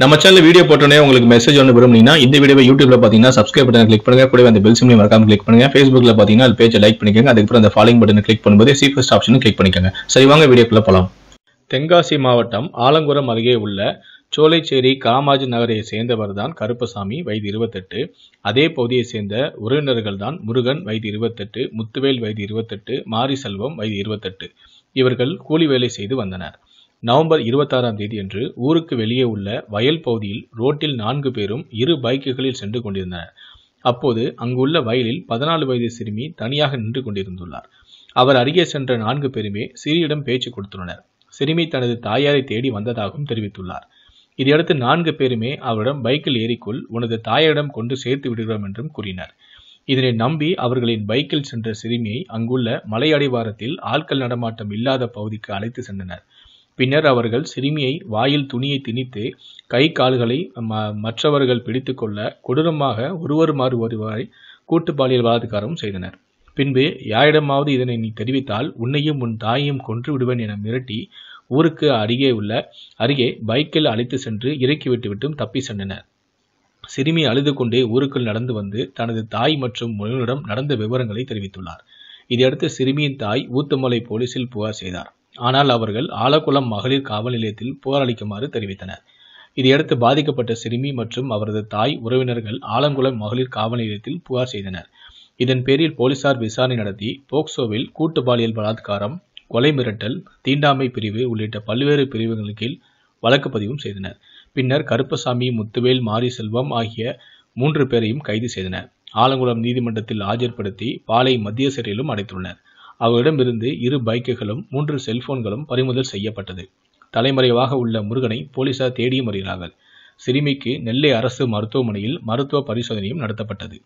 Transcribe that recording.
நம்ம channel video போட்டோன்னே உங்களுக்கு மெசேஜ் ஒன்று விரும்புனீங்கன்னா இந்த வீடியோ யூடியூப்ல பார்த்தீங்கன்னா சப்ஸ்கிரைப் பட்டன் கிளிக் பண்ணுங்க கூட அந்த பெல் சிம்லையும் மறக்காம கிளிக் பண்ணுங்க ஃபேஸ்புக்ல பார்த்தீங்கன்னா அது பேஜை லைக் பண்ணிக்கோங்க அதுக்கப்புறம் அந்த ஃபாலோயிங் பட்டன் கிளிக் பண்ணும்போது சி ஃபர்ஸ்ட் ஆப்ஷனும் கிளிக் பண்ணிக்கோங்க சரி வாங்க வீடியோக்குள்ள போகலாம் தென்காசி மாவட்டம் ஆலங்குரம் அருகே உள்ள சோலைச்சேரி காமாஜி நகரை சேர்ந்தவர் தான் கருப்பசாமி வயது இருபத்தெட்டு அதே பகுதியை சேர்ந்த உறவினர்கள் தான் முருகன் வயது இருபத்தெட்டு முத்துவேல் வயது இருபத்தெட்டு மாரி செல்வம் வயது இருபத்தெட்டு இவர்கள் கூலி வேலை செய்து வந்தனர் நவம்பர் இருபத்தாறாம் தேதி அன்று ஊருக்கு வெளியே உள்ள வயல் பகுதியில் ரோட்டில் நான்கு பேரும் இரு பைக்குகளில் சென்று கொண்டிருந்தனர் அப்போது அங்குள்ள வயலில் பதினாலு வயது சிறுமி தனியாக நின்று கொண்டிருந்துள்ளார் அவர் அருகே சென்ற நான்கு பேருமே சிறியிடம் பேச்சு கொடுத்துள்ளனர் சிறுமி தனது தாயாரை தேடி வந்ததாகவும் தெரிவித்துள்ளார் இதையடுத்து நான்கு பேருமே அவரிடம் பைக்கில் ஏறிக்குள் உனது தாயாரிடம் கொண்டு சேர்த்து விடுகிறோம் என்றும் கூறினர் இதனை நம்பி அவர்களின் பைக்கில் சென்ற சிறுமியை அங்குள்ள மலையடிவாரத்தில் ஆட்கள் நடமாட்டம் இல்லாத பகுதிக்கு அழைத்து சென்றனர் பின்னர் அவர்கள் சிறுமியை வாயில் துணியை திணித்து கை கால்களை மற்றவர்கள் பிடித்துக்கொள்ள கொடூரமாக ஒருவருமாறு ஒருவரை கூட்டு பாலியல் பலாத்காரம் செய்தனர் பின்பு யாரிடமாவது இதனை நீ தெரிவித்தால் உன்னையும் உன் தாயையும் கொன்று விடுவேன் என மிரட்டி ஊருக்கு அருகே உள்ள அருகே பைக்கில் அழைத்து சென்று இறக்கி விட்டுவிட்டும் தப்பி சென்றனர் சிறுமி அழுது கொண்டே ஊருக்குள் நடந்து வந்து தனது தாய் மற்றும் முழுவனிடம் நடந்த விவரங்களை தெரிவித்துள்ளார் இதையடுத்து சிறுமியின் தாய் ஊத்துமலை போலீசில் புகார் செய்தார் ஆனால் அவர்கள் ஆலக்குளம் மகளிர் காவல் நிலையத்தில் புகார் அளிக்குமாறு தெரிவித்தனர் இதையடுத்து பாதிக்கப்பட்ட சிறுமி மற்றும் அவரது தாய் உறவினர்கள் ஆலங்குளம் மகளிர் காவல் நிலையத்தில் புகார் செய்தனர் இதன் பேரில் போலீசார் விசாரணை நடத்தி போக்சோவில் கூட்டு பாலியல் பலாத்காரம் கொலை மிரட்டல் தீண்டாமை பிரிவு உள்ளிட்ட பல்வேறு பிரிவுகளின் கீழ் வழக்கு பதிவும் செய்தனர் பின்னர் கருப்பசாமி முத்துவேல் மாரி செல்வம் ஆகிய மூன்று பேரையும் கைது செய்தனர் ஆலங்குளம் நீதிமன்றத்தில் ஆஜர்படுத்தி பாலை மத்திய சிறையிலும் அடைத்துள்ளனர் அவரிடமிருந்து இரு பைக்குகளும் மூன்று செல்போன்களும் பறிமுதல் செய்யப்பட்டது தலைமறைவாக உள்ள முருகனை போலீசார் தேடியும் வருகிறார்கள் சிறுமிக்கு நெல்லை அரசு மருத்துவமனையில் மருத்துவ பரிசோதனையும் நடத்தப்பட்டது